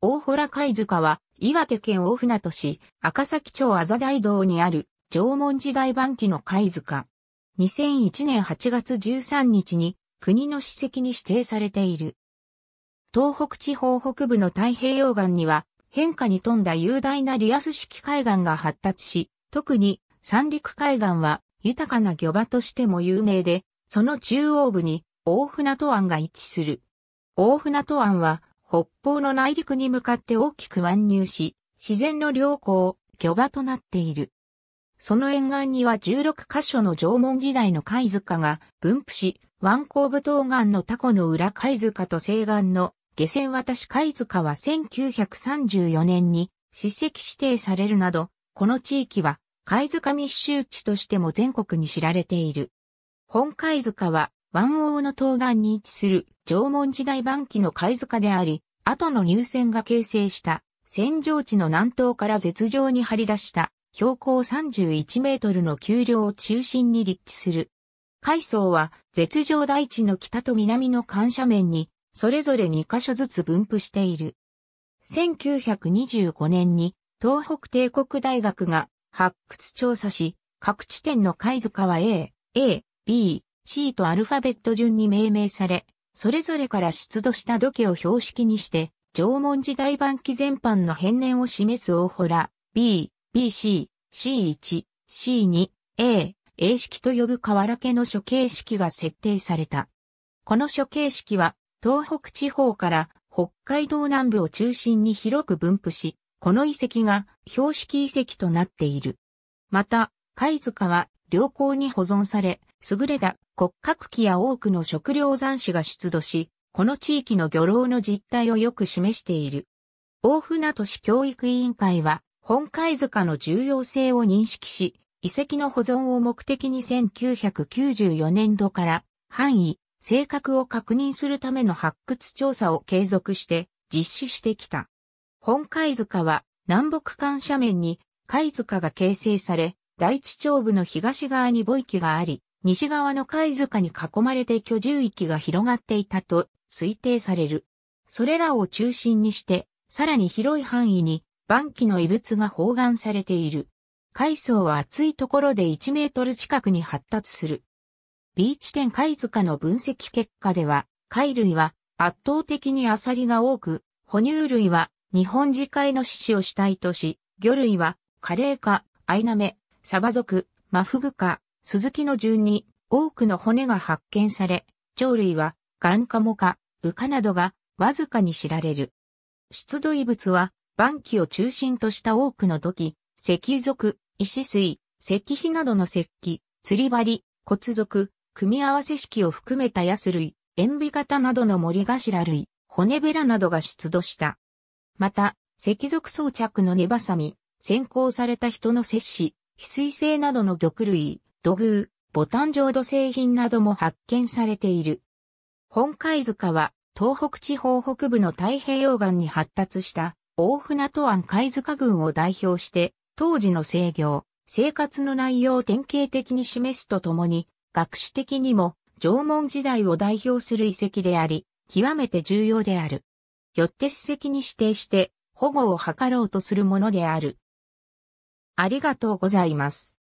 大洞貝塚は、岩手県大船渡市、赤崎町麻大道にある、縄文時代晩期の貝塚。2001年8月13日に、国の史跡に指定されている。東北地方北部の太平洋岸には、変化に富んだ雄大なリアス式海岸が発達し、特に三陸海岸は豊かな漁場としても有名で、その中央部に大船渡湾が位置する。大船渡湾は北方の内陸に向かって大きく湾入し、自然の良好、巨場となっている。その沿岸には16カ所の縄文時代の貝塚が分布し、湾口部東岸のタコの裏貝塚と西岸の下船渡し貝塚は1934年に史跡指定されるなど、この地域は貝塚密集地としても全国に知られている。本貝塚は湾王の東岸に位置する縄文時代晩期の貝塚であり、後の入線が形成した戦場地の南東から絶上に張り出した標高31メートルの丘陵を中心に立地する。海藻は絶上大地の北と南の緩斜面にそれぞれ2カ所ずつ分布している。1925年に東北帝国大学が発掘調査し、各地点の貝塚は A、A、B、C とアルファベット順に命名され、それぞれから出土した土器を標識にして、縄文時代晩期全般の変年を示す大洞、B、BC、C1、C2、A、A 式と呼ぶ河原家の処刑式が設定された。この処刑式は、東北地方から北海道南部を中心に広く分布し、この遺跡が標識遺跡となっている。また、貝塚は良好に保存され、優れた骨格器や多くの食糧残市が出土し、この地域の漁労の実態をよく示している。大船渡市教育委員会は、本貝塚の重要性を認識し、遺跡の保存を目的に1994年度から範囲、性格を確認するための発掘調査を継続して実施してきた。本貝塚は南北間斜面に貝塚が形成され、大地長部の東側に母域があり、西側の貝塚に囲まれて居住域が広がっていたと推定される。それらを中心にして、さらに広い範囲に晩期の遺物が包含されている。海藻は厚いところで1メートル近くに発達する。ビーチ店貝塚の分析結果では、貝類は圧倒的にアサリが多く、哺乳類は日本自海の獅子を主体とし、魚類はカレーかアイナメ、サバ族、マフグかズキの順に多くの骨が発見され、鳥類はガンカモかウカなどがわずかに知られる。出土遺物は、晩期を中心とした多くの土器、石属、石水、石碑などの石器、釣り針、骨属、組み合わせ式を含めたヤス類、塩尾型などの森頭類、骨べらなどが出土した。また、石属装着の根ばさみ、先行された人の摂氏、翡翠性などの玉類、土偶、ボタン浄土製品なども発見されている。本貝塚は東北地方北部の太平洋岸に発達した大船渡湾貝塚群を代表して当時の制御、生活の内容を典型的に示すとともに学史的にも縄文時代を代表する遺跡であり、極めて重要である。よって史跡に指定して保護を図ろうとするものである。ありがとうございます。